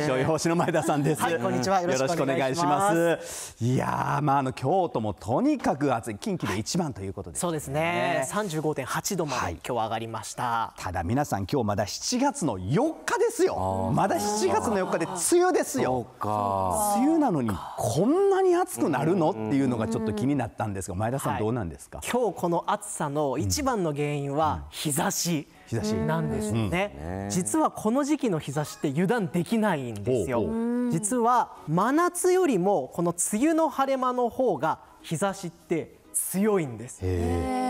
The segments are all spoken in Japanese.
気象予報士の前田さんです、はい、こんにちはよろしくお願いしますいやまああの京都もとにかく暑い近畿で一番ということです、ね、そうですね三十五点八度まで、今日上がりましたただ皆さん今日まだ七月の四日ですよまだ七月の四日で梅雨ですよ梅雨なのにこんなに暑くなるのっていうのがちょっと気になったんですが前田さんどうなんですか、はい、今日この暑さの一番の原因は日差し、うん日差しなんですね、実はこの時期の日差しって油断できないんですよ実は真夏よりもこの梅雨の晴れ間の方が日差しって強いんです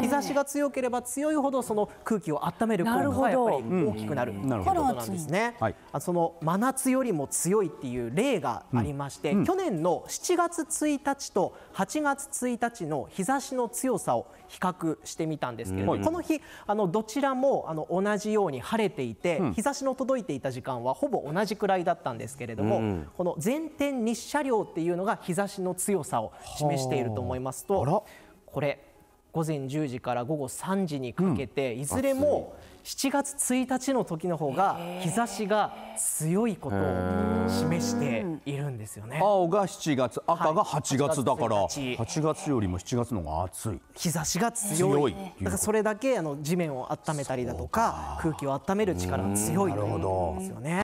日差しが強ければ強いほどその空気を温める効果がやっぱり大きくなるということなんですね。その真夏よりも強いっていう例がありまして、去年の7月1日と8月1日の日差しの強さを比較してみたんですけれども、この日あのどちらもあの同じように晴れていて、日差しの届いていた時間はほぼ同じくらいだったんですけれども、この全天日射量っていうのが日差しの強さを示していると思いますとこれ午前10時から午後3時にかけて、うん、いずれも7月1日の時の方が日差しが強いことを示しているんですよね青が7月赤が8月だから、はい、8, 月8月よりも7月の方が暑い日差しが強いだからそれだけあの地面を温めたりだとか空気を温める力が強いということですよね。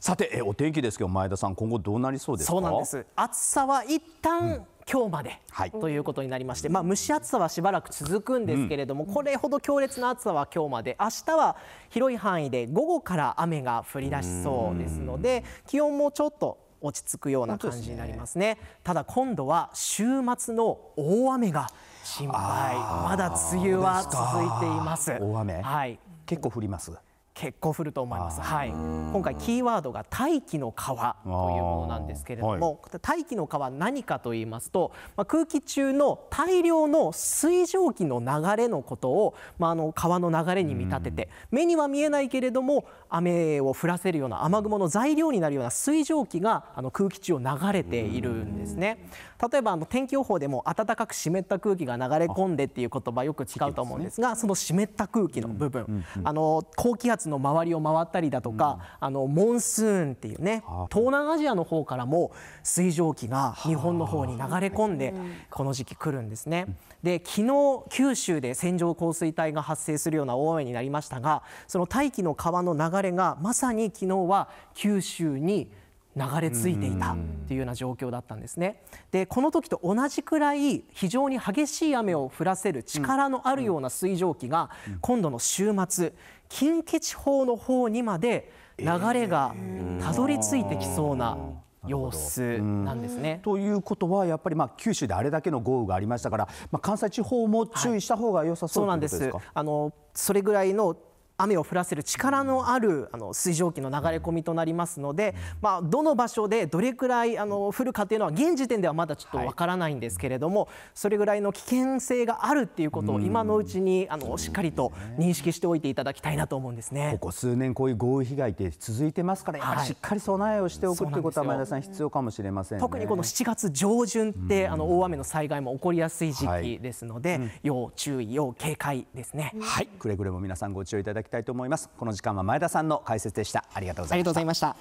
さてお天気ですけど前田さん今後どうなりそうですかそうなんです暑さは一旦、うん今日まで、はい、ということになりまして、まあ、蒸し暑さはしばらく続くんですけれども、うん、これほど強烈な暑さは今日まで明日は広い範囲で午後から雨が降り出しそうですので気温もちょっと落ち着くような感じになりますね、ね、ただ今度は週末の大雨が心配まだ梅雨は続いています大雨、はい、結構降ります結構降ると思います、はい、今回キーワードが大気の川というものなんですけれども、はい、大気の川何かと言いますと、まあ、空気中の大量の水蒸気の流れのことを、まあ、あの川の流れに見立てて目には見えないけれども雨を降らせるような雨雲の材料になるような水蒸気があの空気中を流れているんですね例えばあの天気予報でも暖かく湿った空気が流れ込んでっていう言葉よく使うと思うんですが、その湿った空気の部分、あの高気圧の周りを回ったりだとか、うん、あのモンスーンっていうね東南アジアの方からも水蒸気が日本の方に流れ込んでこの時期来るんですね。で昨日九州で線状降水帯が発生するような大雨になりましたがその大気の川の流れがまさに昨日は九州に流れ着いていたというような状況だったんですね。でこの時と同じくらい非常に激しい雨を降らせる力のあるような水蒸気が今度の週末近畿地方の方にまで流れがたどり着いてきそうな様子なんですね。ということは、やっぱりまあ九州であれだけの豪雨がありましたから、まあ、関西地方も注意した方が良さそう、はい、そうなんですあのそれぐらいの雨を降らせる力のあるあの水蒸気の流れ込みとなりますので、まあ、どの場所でどれくらいあの降るかというのは現時点ではまだちょっとわからないんですけれども、はい、それぐらいの危険性があるっていうことを今のうちにあのしっかりと認識しておいていただきたいなと思うんですね。ここ数年こういう豪雨被害って続いてますから、しっかり備えをしておくということは前田さん必要かもしれません、ね、特にこの7月上旬ってあの大雨の災害も起こりやすい時期ですので、はいうん、要注意要警戒ですね。はい、くれぐれも皆さんご注意いただききたいと思いますこの時間は前田さんの解説でしたありがとうございました